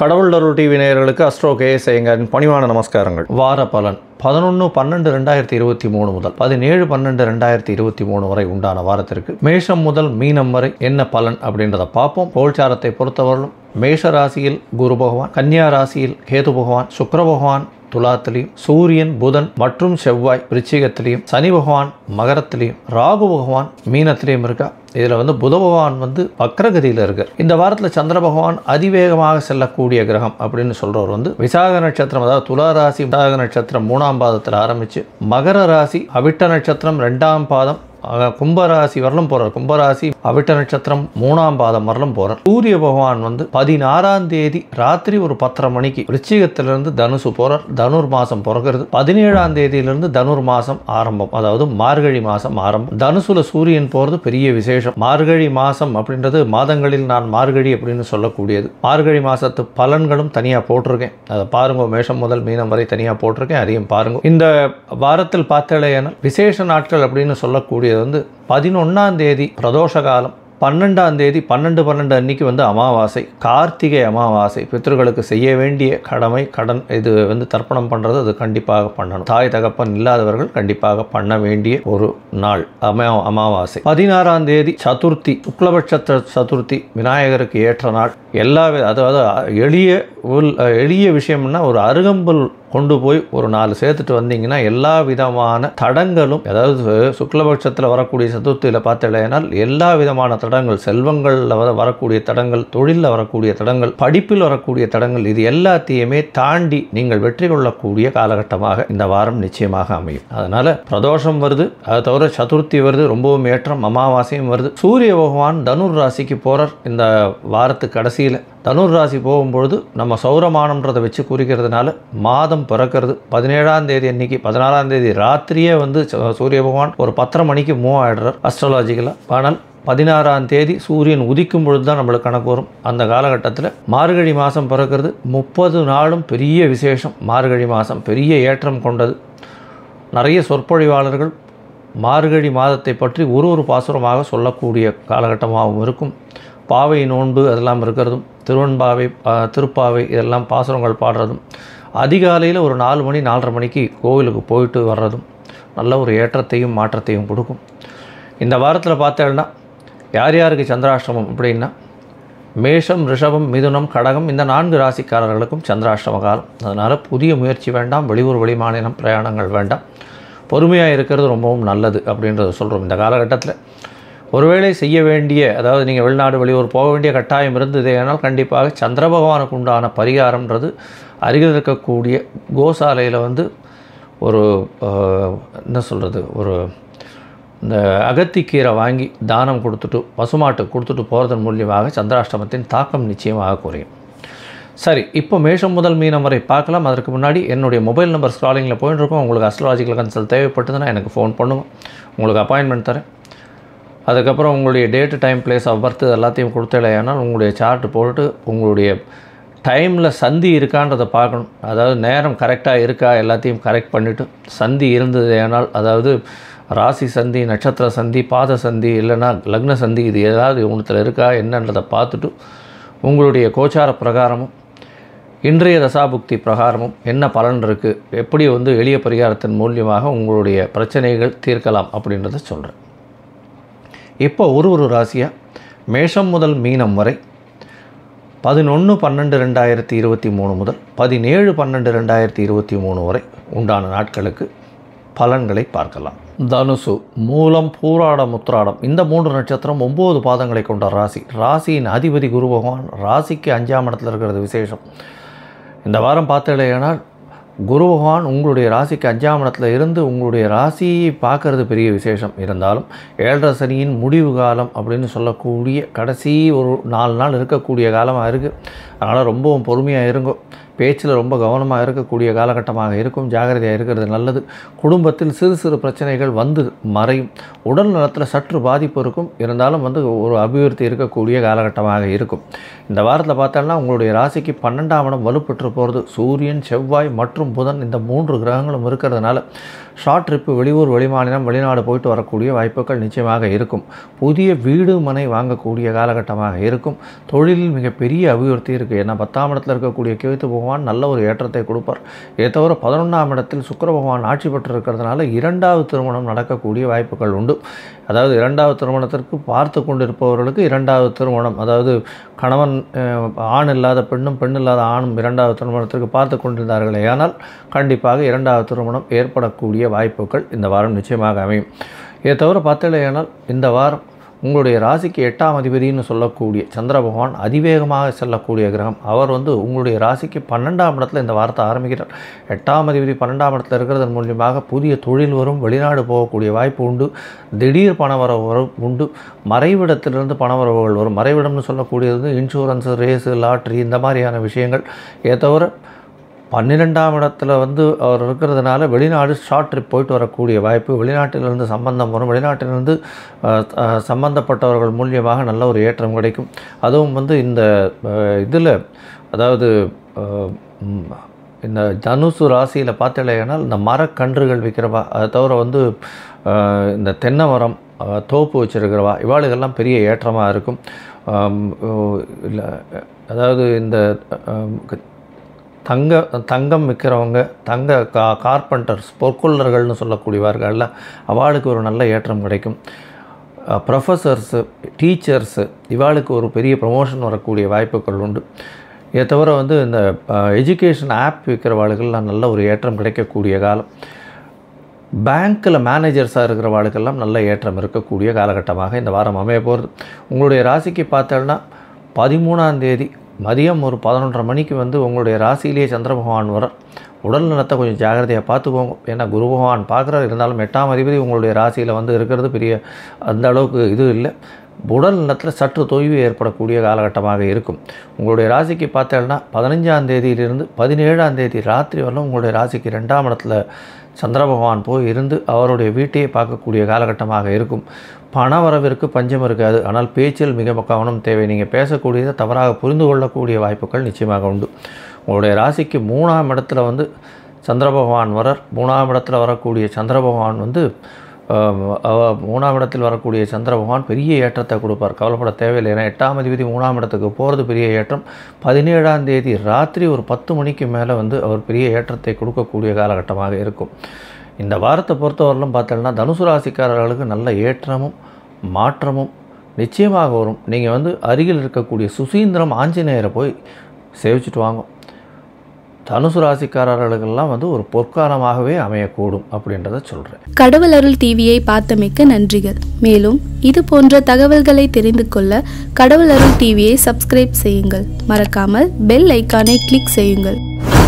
கடவுள் அருள் டிவி நேயர்களுக்கு astro K S பணிவான நமஸ்காரங்கள் வார பலன் பதினொன்று பன்னெண்டு ரெண்டாயிரத்தி இருபத்தி மூணு முதல் பதினேழு பன்னெண்டு ரெண்டாயிரத்தி இருபத்தி மூணு வரை உண்டான வாரத்திற்கு மேஷம் முதல் மீனம் வரை என்ன பலன் அப்படின்றத பார்ப்போம் கோல்சாரத்தை பொறுத்தவரையும் மேஷ ராசியில் குரு பகவான் கன்னியா ராசியில் கேது பகவான் சுக்கர பகவான் துலாத்திலையும் சூரியன் புதன் மற்றும் செவ்வாய் விருச்சிகத்திலையும் சனி பகவான் மகரத்திலையும் ராகு பகவான் மீனத்திலையும் இருக்கா இதில் வந்து புத பகவான் வந்து வக்ரகதியில் இருக்கு இந்த வாரத்தில் சந்திர பகவான் அதிவேகமாக செல்லக்கூடிய கிரகம் அப்படின்னு சொல்கிறவர் வந்து விசாக நட்சத்திரம் அதாவது துலா ராசி விசாக நட்சத்திரம் மூணாம் பாதத்தில் ஆரம்பித்து மகர ராசி அவிட்ட நட்சத்திரம் ரெண்டாம் பாதம் கும்பராசி வரலும் போகிறார் கும்பராசி அவிட்ட நட்சத்திரம் மூணாம் பாதம் வரலும் போகிறார் சூரிய பகவான் வந்து பதினாறாம் தேதி ராத்திரி ஒரு பத்தரை மணிக்கு ரிச்சிகத்திலிருந்து தனுசு போகிறார் தனுர் மாதம் பிறகுறது பதினேழாம் தேதியிலிருந்து தனுர் மாதம் ஆரம்பம் அதாவது மார்கழி மாதம் ஆரம்பம் தனுசுல சூரியன் போகிறது பெரிய விசேஷம் மார்கழி மாதம் அப்படின்றது மாதங்களில் நான் மார்கழி அப்படின்னு சொல்லக்கூடியது மார்கழி மாதத்து பலன்களும் தனியாக போட்டிருக்கேன் அதை பாருங்க மேஷம் முதல் மீனம் வரை தனியாக போட்டிருக்கேன் அதையும் பாருங்க இந்த வாரத்தில் பார்த்தாலே விசேஷ நாட்கள் அப்படின்னு சொல்லக்கூடிய வரக்கூடியது வந்து பதினொன்றாம் தேதி பிரதோஷ காலம் பன்னெண்டாம் தேதி பன்னெண்டு பன்னெண்டு அன்னைக்கு வந்து அமாவாசை கார்த்திகை அமாவாசை பித்தர்களுக்கு செய்ய வேண்டிய கடமை கடன் இது வந்து தர்ப்பணம் பண்ணுறது அது கண்டிப்பாக பண்ணணும் தாய் தகப்பன் இல்லாதவர்கள் கண்டிப்பாக பண்ண வேண்டிய ஒரு நாள் அமா அமாவாசை பதினாறாம் தேதி சதுர்த்தி சுக்லபட்ச சதுர்த்தி விநாயகருக்கு ஏற்ற நாள் எல்லா அதாவது எளிய உள் எளிய விஷயம்னா ஒரு அருகம்புல் கொண்டு போய் ஒரு நாலு சேர்த்துட்டு வந்தீங்கன்னா எல்லா விதமான தடங்களும் அதாவது சுக்லபட்சத்தில் வரக்கூடிய சதுர்த்தியில் பார்த்தீங்கன்னா எல்லா விதமான தடங்கள் செல்வங்களில் வர வரக்கூடிய தடங்கள் தொழிலில் வரக்கூடிய தடங்கள் படிப்பில் வரக்கூடிய தடங்கள் இது எல்லாத்தையுமே தாண்டி நீங்கள் வெற்றி கொள்ளக்கூடிய காலகட்டமாக இந்த வாரம் நிச்சயமாக அமையும் அதனால் பிரதோஷம் வருது அதை தவிர சதுர்த்தி வருது ரொம்பவும் ஏற்றம் அமாவாசையும் வருது சூரிய பகவான் தனுர் ராசிக்கு போகிறார் இந்த வாரத்து கடைசி ராசியில் தனுர் ராசி போகும்பொழுது நம்ம சௌரமானம்ன்றதை வச்சு குறிக்கிறதுனால மாதம் பிறக்கிறது பதினேழாம் தேதி அன்னைக்கு பதினாலாம் தேதி ராத்திரியே வந்து சூரிய பகவான் ஒரு பத்தரை மணிக்கு மூவ் ஆகிடுறார் அஸ்ட்ராலஜிக்கலாக ஆனால் பதினாறாம் தேதி சூரியன் உதிக்கும் பொழுது தான் நம்மளுக்கு கணக்கு வரும் அந்த காலகட்டத்தில் மார்கழி மாதம் பிறக்கிறது முப்பது நாளும் பெரிய விசேஷம் மார்கழி மாதம் பெரிய ஏற்றம் கொண்டது நிறைய சொற்பொழிவாளர்கள் மார்கழி மாதத்தை பற்றி ஒரு ஒரு பாசுரமாக சொல்லக்கூடிய காலகட்டமாகவும் இருக்கும் பாவை நோன்பு அதெல்லாம் இருக்கிறதும் திருவன்பாவை திருப்பாவை இதெல்லாம் பாசுரங்கள் பாடுறதும் அதிகாலையில் ஒரு நாலு மணி நாலரை மணிக்கு கோவிலுக்கு போயிட்டு வர்றதும் நல்ல ஒரு ஏற்றத்தையும் மாற்றத்தையும் கொடுக்கும் இந்த வாரத்தில் பார்த்தேன்னா யார் யாருக்கு சந்திராஷ்டமம் அப்படின்னா மேஷம் ரிஷபம் மிதுனம் கடகம் இந்த நான்கு ராசிக்காரர்களுக்கும் சந்திராஷ்டம காலம் அதனால் புதிய முயற்சி வேண்டாம் வெளியூர் மாநிலம் பிரயாணங்கள் வேண்டாம் பொறுமையாக இருக்கிறது ரொம்பவும் நல்லது அப்படின்றத சொல்கிறோம் இந்த காலகட்டத்தில் ஒருவேளை செய்ய வேண்டிய அதாவது நீங்கள் வெளிநாடு வெளியூர் போக வேண்டிய கட்டாயம் இருந்தது ஏனால் கண்டிப்பாக சந்திர பகவானுக்கு உண்டான பரிகாரம்ன்றது அருகில் இருக்கக்கூடிய கோசாலையில் வந்து ஒரு என்ன சொல்கிறது ஒரு இந்த அகத்திக்கீரை வாங்கி தானம் கொடுத்துட்டு பசுமாட்டுக்கு கொடுத்துட்டு போகிறதன் மூலியமாக சந்திராஷ்டமத்தின் தாக்கம் நிச்சயமாக குறையும் சரி இப்போ மேஷம் முதல் மீனம் வரை பார்க்கலாம் அதற்கு முன்னாடி என்னுடைய மொபைல் நம்பர் ஸ்க்ராலிங்கில் போயின்னு உங்களுக்கு அஸ்ட்ராலஜிக்கல் கன்சல்ட் தேவைப்பட்டதுன்னா எனக்கு ஃபோன் பண்ணுவோம் உங்களுக்கு அப்பாயின்மெண்ட் தரேன் அதுக்கப்புறம் உங்களுடைய date time place of birth எல்லாத்தையும் கொடுத்தலையானால் உங்களுடைய சார்ட்டு போட்டு உங்களுடைய டைமில் சந்தி இருக்கான்றதை பார்க்கணும் அதாவது நேரம் கரெக்டாக இருக்கா எல்லாத்தையும் கரெக்ட் பண்ணிவிட்டு சந்தி இருந்தது ஏனால் அதாவது ராசி சந்தி நட்சத்திர சந்தி பாத சந்தி இல்லைன்னா லக்ன சந்தி இது ஏதாவது ஒன்றத்தில் இருக்கா என்னன்றதை பார்த்துட்டு உங்களுடைய கோச்சார பிரகாரமும் இன்றைய தசாபுக்தி பிரகாரமும் என்ன பலன் இருக்குது எப்படி வந்து எளிய பரிகாரத்தின் மூலியமாக உங்களுடைய பிரச்சனைகள் தீர்க்கலாம் அப்படின்றத சொல்கிறேன் இப்போ ஒரு ஒரு ராசியாக மேஷம் முதல் மீனம் வரை பதினொன்று பன்னெண்டு ரெண்டாயிரத்தி இருபத்தி மூணு முதல் பதினேழு பன்னெண்டு ரெண்டாயிரத்தி இருபத்தி மூணு வரை உண்டான நாட்களுக்கு பலன்களை பார்க்கலாம் தனுசு மூலம் பூராடம் முத்ராடம் இந்த மூன்று நட்சத்திரம் ஒம்பது பாதங்களை கொண்ட ராசி ராசியின் அதிபதி குரு பகவான் ராசிக்கு அஞ்சாம் இடத்துல இருக்கிறது விசேஷம் இந்த வாரம் பார்த்தீங்கன்னா குரு பகவான் உங்களுடைய ராசிக்கு அஞ்சாம் இடத்துல இருந்து உங்களுடைய ராசியை பார்க்கறது பெரிய விசேஷம் இருந்தாலும் ஏழரை சனியின் முடிவு காலம் அப்படின்னு சொல்லக்கூடிய கடைசி ஒரு நாலு நாள் இருக்கக்கூடிய காலமாக இருக்குது அதனால் ரொம்பவும் பொறுமையாக இருங்கோ பேச்சில் ரொம்ப கவனமாக இருக்கக்கூடிய காலகட்டமாக இருக்கும் ஜாகிரதையாக இருக்கிறது நல்லது குடும்பத்தில் சிறு சிறு பிரச்சனைகள் வந்து மறையும் உடல் நலத்தில் சற்று பாதிப்பு இருக்கும் இருந்தாலும் வந்து ஒரு அபிவிருத்தி இருக்கக்கூடிய காலகட்டமாக இருக்கும் இந்த வாரத்தில் பார்த்தோம்னா உங்களுடைய ராசிக்கு பன்னெண்டாம் இடம் வலுப்பெற்று போகிறது சூரியன் செவ்வாய் மற்றும் புதன் இந்த மூன்று கிரகங்களும் இருக்கிறதுனால ஷார்ட் ட்ரிப்பு வெளியூர் வெளிமாநிலம் வெளிநாடு போயிட்டு வரக்கூடிய வாய்ப்புகள் நிச்சயமாக இருக்கும் புதிய வீடு மனை வாங்கக்கூடிய காலகட்டமாக இருக்கும் தொழிலில் மிகப்பெரிய அபிவிருத்தி இருக்கு இருக்குது ஏன்னா பத்தாம் இடத்துல இருக்கக்கூடிய கேத்து பகவான் நல்ல ஒரு ஏற்றத்தை கொடுப்பார் ஏ தவிர பதினொன்றாம் இடத்தில் சுக்கர பகவான் ஆட்சி பெற்று இருக்கிறதுனால இரண்டாவது திருமணம் நடக்கக்கூடிய வாய்ப்புகள் உண்டு அதாவது இரண்டாவது திருமணத்திற்கு பார்த்து கொண்டிருப்பவர்களுக்கு இரண்டாவது திருமணம் அதாவது கணவன் ஆண் இல்லாத பெண்ணும் பெண் இல்லாத ஆணும் இரண்டாவது திருமணத்திற்கு பார்த்து கொண்டிருந்தார்களே ஆனால் கண்டிப்பாக இரண்டாவது திருமணம் ஏற்படக்கூடிய வாய்ப்புகள் இந்த வாரம் நிச்சயமாக அமையும் இதை தவிர பார்த்தலையானால் இந்த வாரம் உங்களுடைய ராசிக்கு எட்டாம் அதிபதினு சொல்லக்கூடிய சந்திர பகவான் அதிவேகமாக செல்லக்கூடிய கிரகம் அவர் வந்து உங்களுடைய ராசிக்கு பன்னெண்டாம் இடத்துல இந்த வார்த்தை ஆரம்பிக்கிறார் எட்டாம் அதிபதி பன்னெண்டாம் இடத்துல இருக்கிறதன் மூலியமாக புதிய தொழில் வரும் வெளிநாடு போகக்கூடிய வாய்ப்பு உண்டு திடீர் பணவரவு வரும் உண்டு மறைவிடத்திலிருந்து பணவரவுகள் வரும் மறைவிடம்னு சொல்லக்கூடியது இன்சூரன்ஸு ரேஸு லாட்ரி இந்த மாதிரியான விஷயங்கள் ஏ தவிர பன்னிரெண்டாம் இடத்துல வந்து அவர் இருக்கிறதுனால வெளிநாடு ஷார்ட் ட்ரிப் போயிட்டு வரக்கூடிய வாய்ப்பு வெளிநாட்டிலிருந்து சம்பந்தம் வரும் வெளிநாட்டிலிருந்து சம்பந்தப்பட்டவர்கள் மூலியமாக நல்ல ஒரு ஏற்றம் கிடைக்கும் அதுவும் வந்து இந்த இதில் அதாவது இந்த தனுசு ராசியில் பார்த்துலையானால் இந்த மரக்கன்றுகள் விற்கிறவா அதை தவிர வந்து இந்த தென்னை மரம் தோப்பு வச்சுருக்கிறவா இவாளுகள்லாம் பெரிய ஏற்றமாக இருக்கும் இல்லை அதாவது இந்த தங்க தங்கம் விற்கிறவங்க தங்க கா கார்பெண்டர்ஸ் பொற்கொள்ளர்கள்னு சொல்லக்கூடியவார்கள்ல அவளுக்கு ஒரு நல்ல ஏற்றம் கிடைக்கும் ப்ரொஃபஸர்ஸு டீச்சர்ஸு இவாளுக்கு ஒரு பெரிய ப்ரமோஷன் வரக்கூடிய வாய்ப்புகள் உண்டு இதை தவிர வந்து இந்த எஜுகேஷன் ஆப் விற்கிறவாளுக்கெல்லாம் நல்ல ஒரு ஏற்றம் கிடைக்கக்கூடிய காலம் பேங்க்கில் மேனேஜர்ஸாக இருக்கிற இருக்கிறவாளுக்கெல்லாம் நல்ல ஏற்றம் இருக்கக்கூடிய காலகட்டமாக இந்த வாரம் அமைய போகிறது உங்களுடைய ராசிக்கு பார்த்தோன்னா பதிமூணாம் தேதி மதியம் ஒரு பதினொன்றரை மணிக்கு வந்து உங்களுடைய ராசியிலேயே சந்திர பகவான் வர உடல் நலத்தை கொஞ்சம் ஜாகிரதையாக பார்த்துக்கோங்க ஏன்னா குரு பகவான் பார்க்குறாரு இருந்தாலும் எட்டாம் அதிபதி உங்களுடைய ராசியில் வந்து இருக்கிறது பெரிய அந்த அளவுக்கு இது இல்லை உடல் நலத்தில் சற்று தொய்வு ஏற்படக்கூடிய காலகட்டமாக இருக்கும் உங்களுடைய ராசிக்கு பார்த்தேன்னா பதினஞ்சாம் தேதியிலிருந்து பதினேழாம் தேதி ராத்திரி வரலாம் உங்களுடைய ராசிக்கு ரெண்டாம் இடத்துல சந்திர பகவான் போய் இருந்து அவருடைய வீட்டையே பார்க்கக்கூடிய காலகட்டமாக இருக்கும் பண வரவிற்கு பஞ்சம் இருக்காது ஆனால் பேச்சில் மிக கவனம் தேவை நீங்கள் பேசக்கூடியதை தவறாக புரிந்து கொள்ளக்கூடிய வாய்ப்புகள் நிச்சயமாக உண்டு உங்களுடைய ராசிக்கு மூணாம் இடத்துல வந்து சந்திர பகவான் வரர் மூணாம் இடத்துல வரக்கூடிய சந்திர பகவான் வந்து மூணாம் இடத்தில் வரக்கூடிய சந்திர பகவான் பெரிய ஏற்றத்தை கொடுப்பார் கவலைப்பட தேவையில்லை ஏன்னா எட்டாம் அதிபதி மூணாம் இடத்துக்கு போகிறது பெரிய ஏற்றம் பதினேழாம் தேதி ராத்திரி ஒரு பத்து மணிக்கு மேலே வந்து அவர் பெரிய ஏற்றத்தை கொடுக்கக்கூடிய காலகட்டமாக இருக்கும் இந்த வாரத்தை பொறுத்தவரையிலும் பார்த்தோம்னா தனுசு ராசிக்காரர்களுக்கு நல்ல ஏற்றமும் மாற்றமும் நிச்சயமாக வரும் நீங்கள் வந்து அருகில் இருக்கக்கூடிய சுசீந்திரம் ஆஞ்சநேயரை போய் சேவிச்சுட்டு வாங்கும் தனுசு ராசிக்காரர்களுக்கெல்லாம் வந்து ஒரு பொற்காலமாகவே அமையக்கூடும் அப்படின்றத சொல்கிறேன் கடவுள் அருள் டிவியை பார்த்தமைக்க நன்றிகள் மேலும் இது போன்ற தகவல்களை தெரிந்து கொள்ள கடவுள் அருள் டிவியை சப்ஸ்கிரைப் செய்யுங்கள் மறக்காமல் பெல் ஐக்கானை கிளிக் செய்யுங்கள்